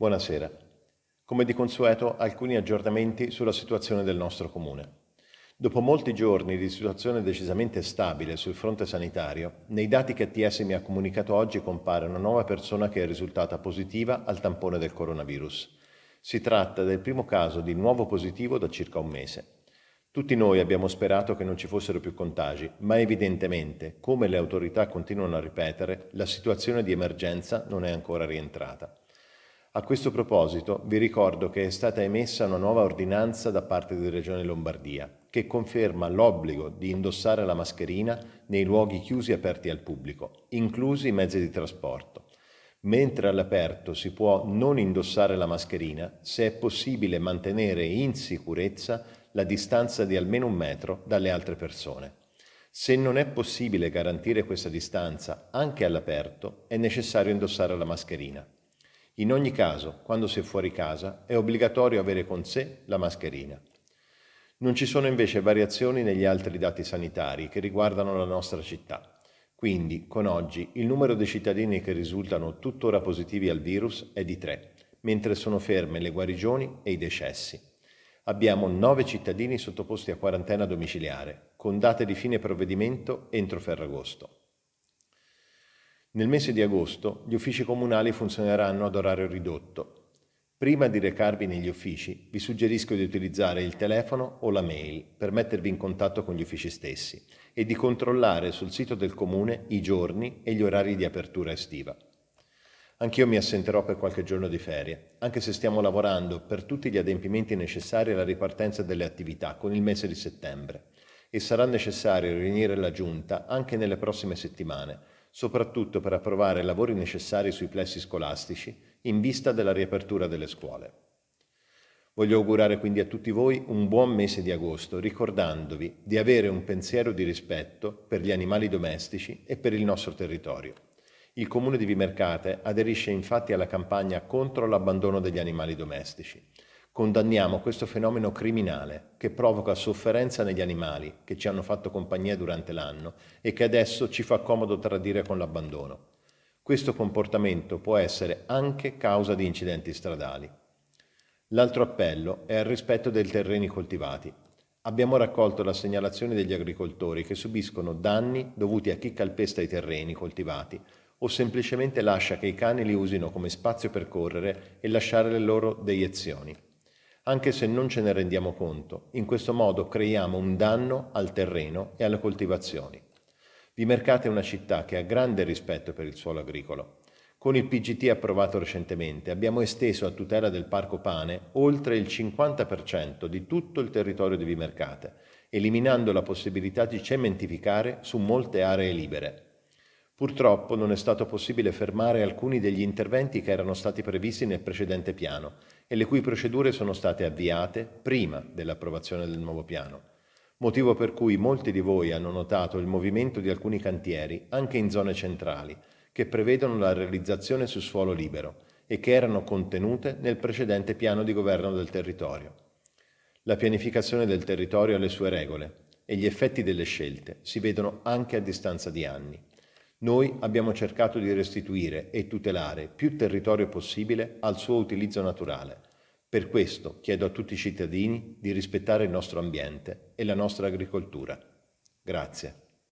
Buonasera. Come di consueto, alcuni aggiornamenti sulla situazione del nostro comune. Dopo molti giorni di situazione decisamente stabile sul fronte sanitario, nei dati che TS mi ha comunicato oggi compare una nuova persona che è risultata positiva al tampone del coronavirus. Si tratta del primo caso di nuovo positivo da circa un mese. Tutti noi abbiamo sperato che non ci fossero più contagi, ma evidentemente, come le autorità continuano a ripetere, la situazione di emergenza non è ancora rientrata. A questo proposito vi ricordo che è stata emessa una nuova ordinanza da parte della Regione Lombardia che conferma l'obbligo di indossare la mascherina nei luoghi chiusi e aperti al pubblico, inclusi i mezzi di trasporto. Mentre all'aperto si può non indossare la mascherina se è possibile mantenere in sicurezza la distanza di almeno un metro dalle altre persone. Se non è possibile garantire questa distanza anche all'aperto, è necessario indossare la mascherina. In ogni caso, quando si è fuori casa, è obbligatorio avere con sé la mascherina. Non ci sono invece variazioni negli altri dati sanitari che riguardano la nostra città. Quindi, con oggi, il numero dei cittadini che risultano tuttora positivi al virus è di 3, mentre sono ferme le guarigioni e i decessi. Abbiamo 9 cittadini sottoposti a quarantena domiciliare, con date di fine provvedimento entro Ferragosto. Nel mese di agosto gli uffici comunali funzioneranno ad orario ridotto. Prima di recarvi negli uffici, vi suggerisco di utilizzare il telefono o la mail per mettervi in contatto con gli uffici stessi e di controllare sul sito del comune i giorni e gli orari di apertura estiva. Anch'io mi assenterò per qualche giorno di ferie, anche se stiamo lavorando per tutti gli adempimenti necessari alla ripartenza delle attività con il mese di settembre e sarà necessario riunire la giunta anche nelle prossime settimane soprattutto per approvare lavori necessari sui plessi scolastici in vista della riapertura delle scuole. Voglio augurare quindi a tutti voi un buon mese di agosto, ricordandovi di avere un pensiero di rispetto per gli animali domestici e per il nostro territorio. Il comune di Vimercate aderisce infatti alla campagna contro l'abbandono degli animali domestici Condanniamo questo fenomeno criminale che provoca sofferenza negli animali che ci hanno fatto compagnia durante l'anno e che adesso ci fa comodo tradire con l'abbandono. Questo comportamento può essere anche causa di incidenti stradali. L'altro appello è al rispetto dei terreni coltivati. Abbiamo raccolto la segnalazione degli agricoltori che subiscono danni dovuti a chi calpesta i terreni coltivati o semplicemente lascia che i cani li usino come spazio per correre e lasciare le loro deiezioni anche se non ce ne rendiamo conto. In questo modo creiamo un danno al terreno e alle coltivazioni. Vimercate è una città che ha grande rispetto per il suolo agricolo. Con il PGT approvato recentemente abbiamo esteso a tutela del Parco Pane oltre il 50% di tutto il territorio di Vimercate, eliminando la possibilità di cementificare su molte aree libere. Purtroppo non è stato possibile fermare alcuni degli interventi che erano stati previsti nel precedente piano e le cui procedure sono state avviate prima dell'approvazione del nuovo piano, motivo per cui molti di voi hanno notato il movimento di alcuni cantieri anche in zone centrali che prevedono la realizzazione su suolo libero e che erano contenute nel precedente piano di governo del territorio. La pianificazione del territorio ha le sue regole e gli effetti delle scelte si vedono anche a distanza di anni. Noi abbiamo cercato di restituire e tutelare più territorio possibile al suo utilizzo naturale. Per questo chiedo a tutti i cittadini di rispettare il nostro ambiente e la nostra agricoltura. Grazie.